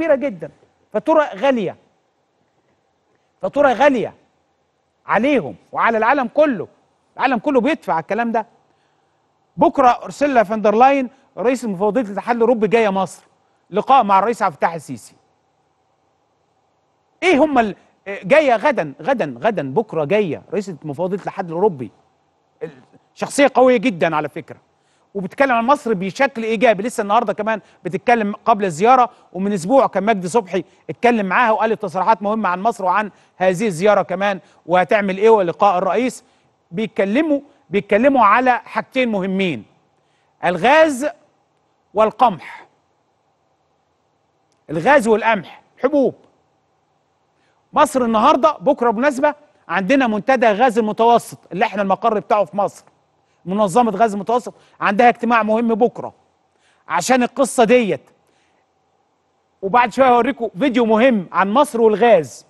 كبيره جدا فاتوره غاليه فاتوره غاليه عليهم وعلى العالم كله العالم كله بيدفع الكلام ده بكره ارسلنا فاندرلاين رئيس مفوضيه الاتحاد الاوروبي جايه مصر لقاء مع الرئيس عبد الفتاح السيسي ايه هم جايه غدا غدا غدا بكره جايه رئيس مفوضيه الاتحاد الاوروبي شخصيه قويه جدا على فكره وبتكلم عن مصر بشكل ايجابي لسه النهارده كمان بتتكلم قبل الزياره ومن اسبوع كان مجدي صبحي اتكلم معاها وقالت تصريحات مهمه عن مصر وعن هذه الزياره كمان وهتعمل ايه ولقاء الرئيس بيتكلموا بيتكلموا على حاجتين مهمين الغاز والقمح الغاز والقمح حبوب مصر النهارده بكره بمناسبه عندنا منتدى غاز المتوسط اللي احنا المقر بتاعه في مصر منظمه غاز المتوسط عندها اجتماع مهم بكره عشان القصه ديت وبعد شويه هوريكم فيديو مهم عن مصر والغاز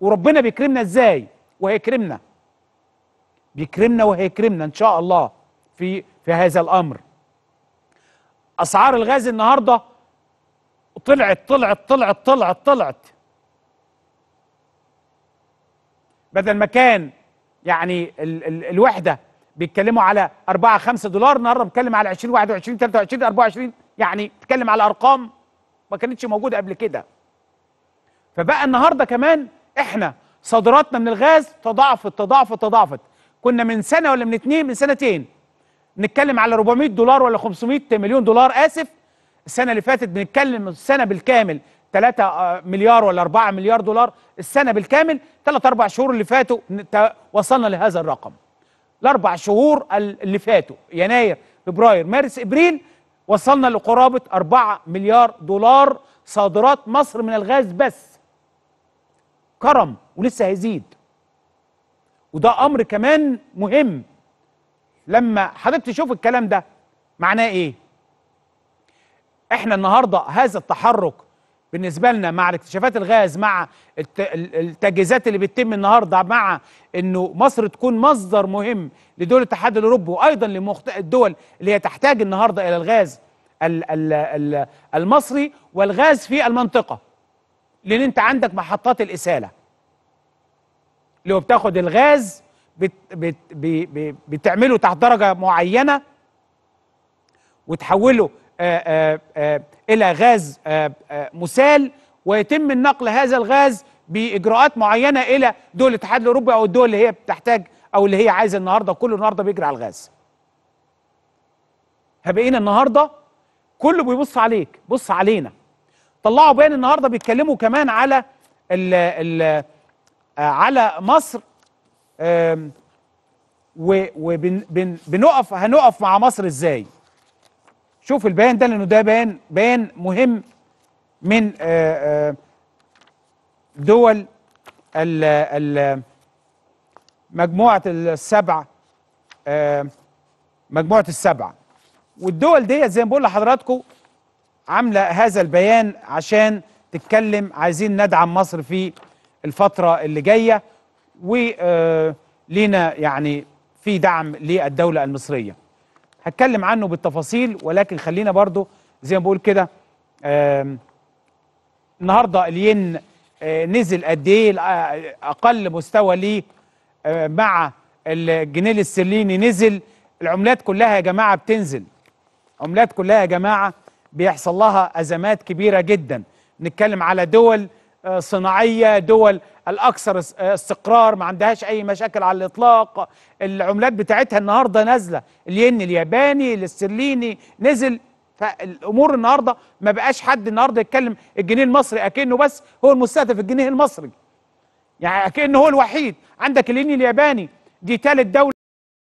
وربنا بيكرمنا ازاي وهيكرمنا بيكرمنا وهيكرمنا ان شاء الله في في هذا الامر اسعار الغاز النهارده طلعت طلعت طلعت طلعت طلعت بدل ما كان يعني ال ال الوحده بيتكلموا على 4 5 دولار النهارده بنتكلم على 20 21 23 24 يعني بتتكلم على ارقام ما كانتش موجوده قبل كده فبقى النهارده كمان احنا صادراتنا من الغاز تضاعفت تضاعفت تضاعفت كنا من سنه ولا من اتنين من سنتين نتكلم على 400 دولار ولا 500 مليون دولار اسف السنه اللي فاتت بنتكلم السنه بالكامل 3 آه، مليار ولا 4 مليار دولار السنه بالكامل 3 4 شهور اللي فاتوا وصلنا لهذا الرقم الاربع شهور اللي فاتوا يناير فبراير مارس ابريل وصلنا لقرابه 4 مليار دولار صادرات مصر من الغاز بس كرم ولسه هيزيد وده امر كمان مهم لما حضرتك تشوف الكلام ده معناه ايه احنا النهارده هذا التحرك بالنسبه لنا مع اكتشافات الغاز مع التجهيزات اللي بتتم النهارده مع انه مصر تكون مصدر مهم لدول الاتحاد الاوروبي وايضا للدول اللي هي تحتاج النهارده الى الغاز المصري والغاز في المنطقه لان انت عندك محطات الاساله اللي بتاخد الغاز بت بت بت بتعمله تحت درجه معينه وتحوله آه، آه، آه، الى غاز مسال ويتم النقل هذا الغاز باجراءات معينه الى دول الاتحاد الاوروبي او الدول اللي هي بتحتاج او اللي هي عايزه النهارده كله النهارده بيجري على الغاز. فبقينا النهارده كله بيبص عليك بص علينا. طلعوا بيان النهارده بيتكلموا كمان على الـ الـ على مصر وبنقف هنقف مع مصر ازاي؟ شوف البيان ده لانه ده بيان بيان مهم من آه، آه، دول مجموعه السبع آه، مجموعه السبعه والدول دي زي ما بقول لحضراتكم عامله هذا البيان عشان تتكلم عايزين ندعم مصر في الفتره اللي جايه ولينا يعني في دعم للدوله المصريه هتكلم عنه بالتفاصيل ولكن خلينا برضو زي ما بقول كده النهارده الين آه، نزل قد ايه آه، اقل مستوى ليه آه، مع الجنيه الاسترليني نزل العملات كلها يا جماعه بتنزل عملات كلها يا جماعه بيحصل لها ازمات كبيره جدا نتكلم على دول صناعيه دول الاكثر استقرار ما عندهاش اي مشاكل على الاطلاق العملات بتاعتها النهارده نازله الين الياباني الاسترليني نزل فالامور النهارده ما بقاش حد النهارده يتكلم الجنيه المصري اكنه بس هو المستهدف الجنيه المصري يعني اكنه هو الوحيد عندك الين الياباني دي ثالث دوله